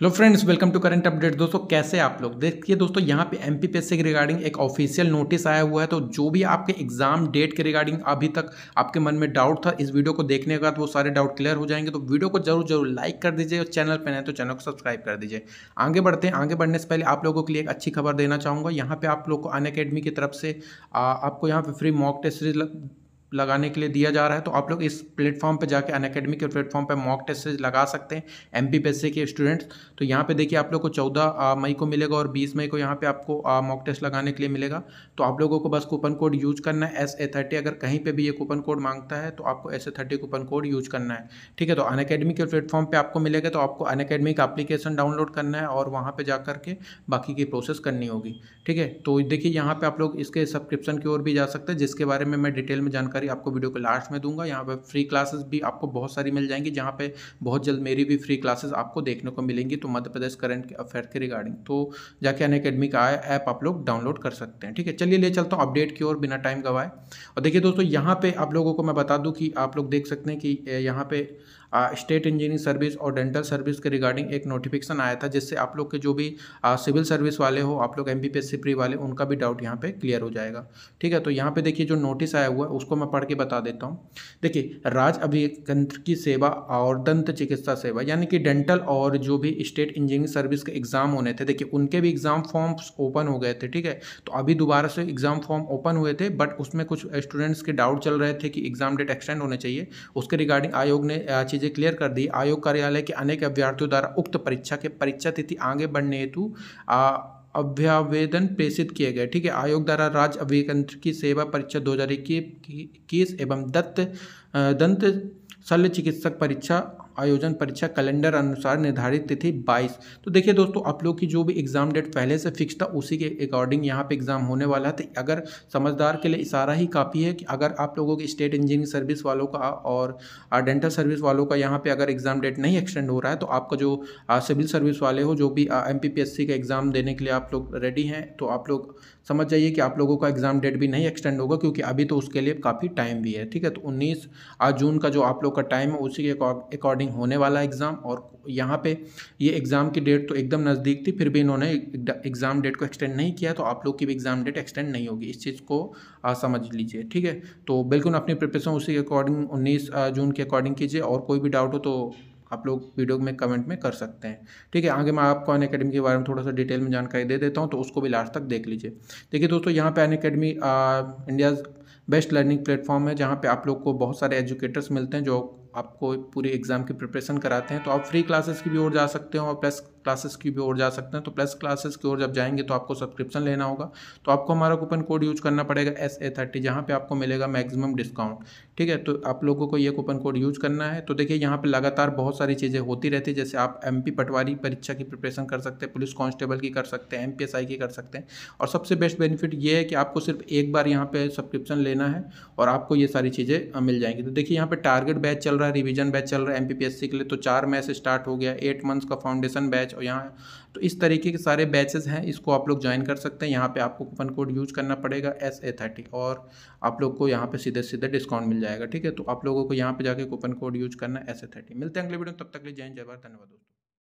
hello friends welcome to current update दोस्तों कैसे आप लोग देखिए दोस्तों यहाँ पे एम पी के रिगार्डिंग एक ऑफिशियल नोटिस आया हुआ है तो जो भी आपके एग्जाम डेट के रिगार्डिंग अभी तक आपके मन में डाउट था इस वीडियो को देखने के बाद वो सारे डाउट क्लियर हो जाएंगे तो वीडियो को जरूर जरूर लाइक कर दीजिए और चैनल पर नए तो चैनल को सब्सक्राइब कर दीजिए आगे बढ़ते हैं आगे बढ़ने से पहले आप लोगों के लिए एक अच्छी खबर देना चाहूँगा यहाँ पर आप लोग को अन अकेडमी की तरफ से आपको यहाँ पर फ्री मॉक टेस्ट लगाने के लिए दिया जा रहा है तो आप लोग इस प्लेटफॉर्म पर जाकर अन के प्लेटफॉर्म पर मॉक टेस्ट लगा सकते हैं एम पी के स्टूडेंट्स तो यहाँ पे देखिए आप लोग को चौदह मई को मिलेगा और बीस मई को यहाँ पे आपको मॉक टेस्ट लगाने के लिए मिलेगा तो आप लोगों को बस कूपन कोड यूज करना है एस ए थर्टी अगर कहीं पर भी ये कूपन कोड मांगता है तो आपको S A thirty coupon code use करना है ठीक है तो अन के प्लेटफॉर्म पर आपको मिलेगा तो आपको अन का अप्लीकेशन डाउनलोड करना है और वहाँ पर जा करके बाकी की प्रोसेस करनी होगी ठीक है तो देखिए यहाँ पर आप लोग इसके सब्सक्रिप्शन की ओर भी जा सकते हैं जिसके बारे में मैं डिटेल में जानकारी जानकारी आपको वीडियो के लास्ट में दूंगा यहाँ पर फ्री क्लासेस भी आपको बहुत सारी मिल जाएंगी जहाँ पे बहुत जल्द मेरी भी फ्री क्लासेस आपको देखने को मिलेंगी तो मध्य प्रदेश करंट अफेयर के रिगार्डिंग तो जाके अन अकेडमी का ऐप आप लोग डाउनलोड कर सकते हैं ठीक है चलिए ले चलता हूँ अपडेट की ओर बिना टाइम गवाए और देखिए दोस्तों यहाँ पर आप लोगों को मैं बता दूँ कि आप लोग देख सकते हैं कि यहाँ पर स्टेट इंजीनियरिंग सर्विस और डेंटल सर्विस के रिगार्डिंग एक नोटिफिकेशन आया था जिससे आप लोग के जो भी सिविल सर्विस वाले हो आप लोग एम बी प्री वाले उनका भी डाउट यहाँ पे क्लियर हो जाएगा ठीक है तो यहाँ पे देखिए जो नोटिस आया हुआ है उसको मैं मैं पढ़ के बता देता हूँ देखिए राज अभियंत्र की सेवा और दंत चिकित्सा सेवा यानी कि डेंटल और जो भी स्टेट इंजीनियरिंग सर्विस के एग्ज़ाम होने थे देखिए उनके भी एग्ज़ाम फॉर्म्स ओपन हो गए थे ठीक है तो अभी दोबारा से एग्ज़ाम फॉर्म ओपन हुए थे बट उसमें कुछ स्टूडेंट्स के डाउट चल रहे थे कि एग्ज़ाम डेट एक्सटेंड होने चाहिए उसके रिगार्डिंग आयोग ने चीज़ें क्लियर कर दी आयोग कार्यालय के अनेक अभ्यर्थियों द्वारा उक्त परीक्षा के परीक्षा तिथि आगे बढ़ने हेतु अभ्यावेदन प्रेषित किए गए ठीक है आयोग द्वारा राज्य अभियंत्रिकी सेवा परीक्षा दो हज़ार इक्कीस एवं दत्त दंत शल्य चिकित्सक परीक्षा आयोजन परीक्षा कैलेंडर अनुसार निर्धारित तिथि 22 तो देखिए दोस्तों आप लोग की जो भी एग्ज़ाम डेट पहले से फिक्स था उसी के अकॉर्डिंग यहाँ पे एग्ज़ाम होने वाला है तो अगर समझदार के लिए इशारा ही काफ़ी है कि अगर आप लोगों की स्टेट इंजीनियरिंग सर्विस वालों का और डेंटल सर्विस वालों का यहाँ पर अगर एग्ज़ाम डेट नहीं एक्सटेंड हो रहा है तो आपका जो सिविल सर्विस वाले हो जो भी एम का एग्ज़ाम देने के लिए आप लोग रेडी हैं तो आप लोग समझ जाइए कि आप लोगों का एग्ज़ाम डेट भी नहीं एक्सटेंड होगा क्योंकि अभी तो उसके लिए काफ़ी टाइम भी है ठीक है तो उन्नीस आज जून का जो आप लोग का टाइम है उसी के अकॉर्डिंग होने वाला एग्ज़ाम और यहाँ पे ये एग्ज़ाम की डेट तो एकदम नज़दीक थी फिर भी इन्होंने एग्ज़ाम डेट को एक्सटेंड नहीं किया तो आप लोग की भी एग्ज़ाम डेट एक्सटेंड नहीं होगी इस चीज़ को समझ लीजिए ठीक है तो बिल्कुल अपनी प्रिपरेशन उसी के अकॉर्डिंग उन्नीस जून के अकॉर्डिंग कीजिए और कोई भी डाउट हो तो आप लोग वीडियो में कमेंट में कर सकते हैं ठीक है आगे मैं आपको अन अकेडमी के बारे में थोड़ा सा डिटेल में जानकारी दे देता हूँ तो उसको भी लास्ट तक देख लीजिए देखिए दोस्तों यहाँ पे Unacademy India's best learning platform है जहाँ पे आप लोग को बहुत सारे एजुकेटर्स मिलते हैं जो आपको पूरे एग्ज़ाम की प्रिपरेशन कराते हैं तो आप फ्री क्लासेस की भी ओर जा सकते हो और प्लस क्लासेस की भी ओर जा सकते हैं तो प्लस क्लासेस की ओर जब जाएंगे तो आपको सब्सक्रिप्शन लेना होगा तो आपको हमारा कूपन कोड यूज करना पड़ेगा एस ए थर्टी जहाँ पर आपको मिलेगा मैक्सिमम डिस्काउंट ठीक है तो आप लोगों को ये कूपन कोड यूज करना है तो देखिए यहाँ पर लगातार बहुत सारी चीज़ें होती रहती है जैसे आप एम पटवारी परीक्षा की प्रिपरेशन कर सकते हैं पुलिस कॉन्स्टेबल की कर सकते हैं एम की कर सकते हैं और सबसे बेस्ट बेनिफिट ये है कि आपको सिर्फ एक बार यहाँ पर सब्सक्रिप्शन लेना है और आपको ये सारी चीज़ें मिल जाएंगी तो देखिए यहाँ पर टारगेट बैच चल रहा है दूसरा रिवीजन बैच चल रहा है एमपीपीएससी के लिए तो चार मैच स्टार्ट हो गया एट मंथ्स का फाउंडेशन बैच और यहाँ तो इस तरीके के सारे बैचेस हैं इसको आप लोग ज्वाइन कर सकते हैं यहाँ पे आपको कूपन कोड यूज करना पड़ेगा एस ए थर्टी और आप लोग को यहाँ पे सीधे सीधे डिस्काउंट मिल जाएगा ठीक है तो आप लोगों को यहाँ पे जाके कूपन कोड यूज करना एस ए थर्टी मिलते हैं अगले वीडियो तब तक लिए जय जय भारत धन्यवाद दोस्तों